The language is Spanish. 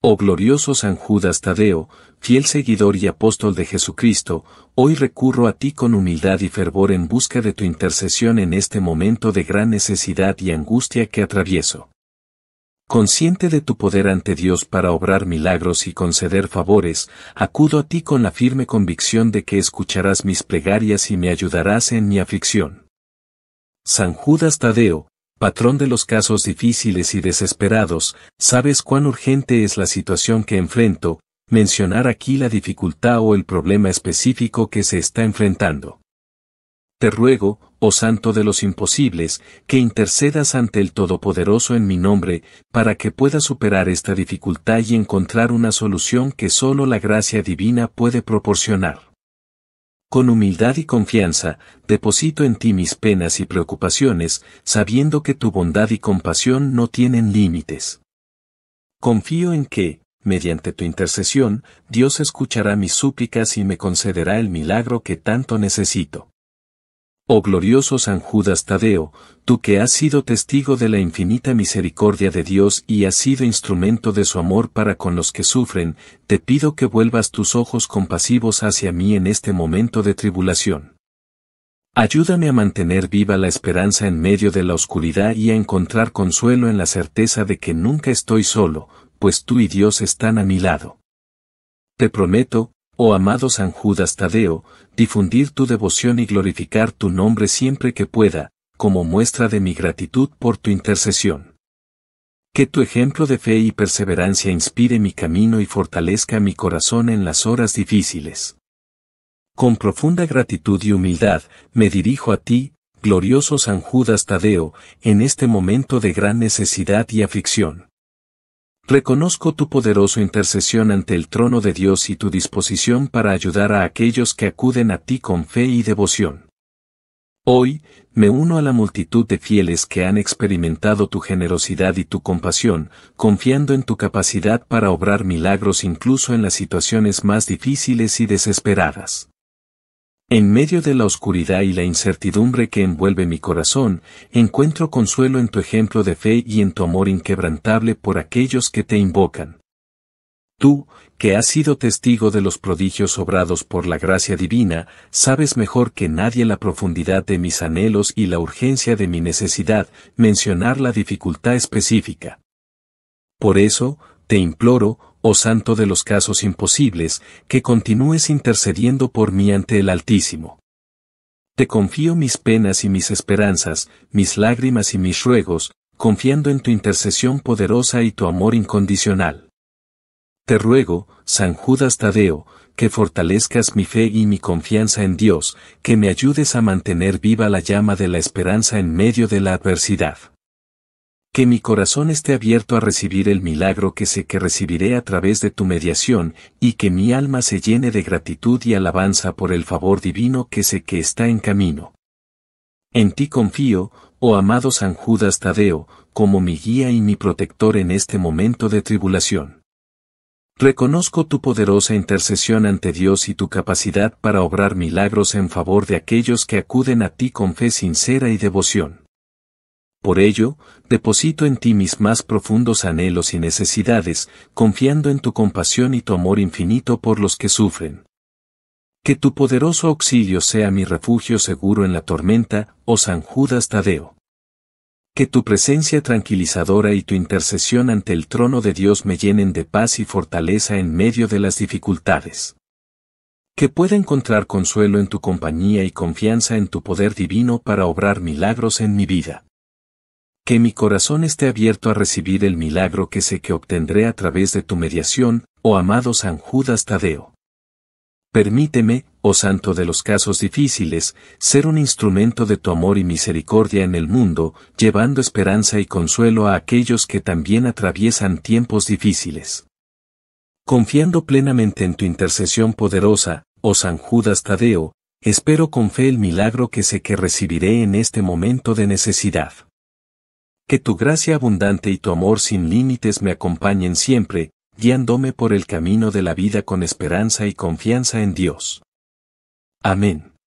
Oh glorioso San Judas Tadeo, fiel seguidor y apóstol de Jesucristo, hoy recurro a ti con humildad y fervor en busca de tu intercesión en este momento de gran necesidad y angustia que atravieso. Consciente de tu poder ante Dios para obrar milagros y conceder favores, acudo a ti con la firme convicción de que escucharás mis plegarias y me ayudarás en mi aflicción. San Judas Tadeo, patrón de los casos difíciles y desesperados, sabes cuán urgente es la situación que enfrento, mencionar aquí la dificultad o el problema específico que se está enfrentando. Te ruego, oh Santo de los imposibles, que intercedas ante el Todopoderoso en mi nombre, para que pueda superar esta dificultad y encontrar una solución que solo la gracia divina puede proporcionar. Con humildad y confianza, deposito en ti mis penas y preocupaciones, sabiendo que tu bondad y compasión no tienen límites. Confío en que, mediante tu intercesión, Dios escuchará mis súplicas y me concederá el milagro que tanto necesito. Oh glorioso San Judas Tadeo, tú que has sido testigo de la infinita misericordia de Dios y has sido instrumento de su amor para con los que sufren, te pido que vuelvas tus ojos compasivos hacia mí en este momento de tribulación. Ayúdame a mantener viva la esperanza en medio de la oscuridad y a encontrar consuelo en la certeza de que nunca estoy solo, pues tú y Dios están a mi lado. Te prometo, oh amado San Judas Tadeo, difundir tu devoción y glorificar tu nombre siempre que pueda, como muestra de mi gratitud por tu intercesión. Que tu ejemplo de fe y perseverancia inspire mi camino y fortalezca mi corazón en las horas difíciles. Con profunda gratitud y humildad, me dirijo a ti, glorioso San Judas Tadeo, en este momento de gran necesidad y aflicción. Reconozco tu poderoso intercesión ante el trono de Dios y tu disposición para ayudar a aquellos que acuden a ti con fe y devoción. Hoy, me uno a la multitud de fieles que han experimentado tu generosidad y tu compasión, confiando en tu capacidad para obrar milagros incluso en las situaciones más difíciles y desesperadas. En medio de la oscuridad y la incertidumbre que envuelve mi corazón, encuentro consuelo en tu ejemplo de fe y en tu amor inquebrantable por aquellos que te invocan. Tú, que has sido testigo de los prodigios obrados por la gracia divina, sabes mejor que nadie la profundidad de mis anhelos y la urgencia de mi necesidad mencionar la dificultad específica. Por eso, te imploro, oh Santo de los casos imposibles, que continúes intercediendo por mí ante el Altísimo. Te confío mis penas y mis esperanzas, mis lágrimas y mis ruegos, confiando en tu intercesión poderosa y tu amor incondicional. Te ruego, San Judas Tadeo, que fortalezcas mi fe y mi confianza en Dios, que me ayudes a mantener viva la llama de la esperanza en medio de la adversidad que mi corazón esté abierto a recibir el milagro que sé que recibiré a través de tu mediación, y que mi alma se llene de gratitud y alabanza por el favor divino que sé que está en camino. En ti confío, oh amado San Judas Tadeo, como mi guía y mi protector en este momento de tribulación. Reconozco tu poderosa intercesión ante Dios y tu capacidad para obrar milagros en favor de aquellos que acuden a ti con fe sincera y devoción. Por ello, deposito en ti mis más profundos anhelos y necesidades, confiando en tu compasión y tu amor infinito por los que sufren. Que tu poderoso auxilio sea mi refugio seguro en la tormenta, oh San Judas Tadeo. Que tu presencia tranquilizadora y tu intercesión ante el trono de Dios me llenen de paz y fortaleza en medio de las dificultades. Que pueda encontrar consuelo en tu compañía y confianza en tu poder divino para obrar milagros en mi vida. Que mi corazón esté abierto a recibir el milagro que sé que obtendré a través de tu mediación, oh amado San Judas Tadeo. Permíteme, oh Santo de los casos difíciles, ser un instrumento de tu amor y misericordia en el mundo, llevando esperanza y consuelo a aquellos que también atraviesan tiempos difíciles. Confiando plenamente en tu intercesión poderosa, oh San Judas Tadeo, espero con fe el milagro que sé que recibiré en este momento de necesidad. Que tu gracia abundante y tu amor sin límites me acompañen siempre, guiándome por el camino de la vida con esperanza y confianza en Dios. Amén.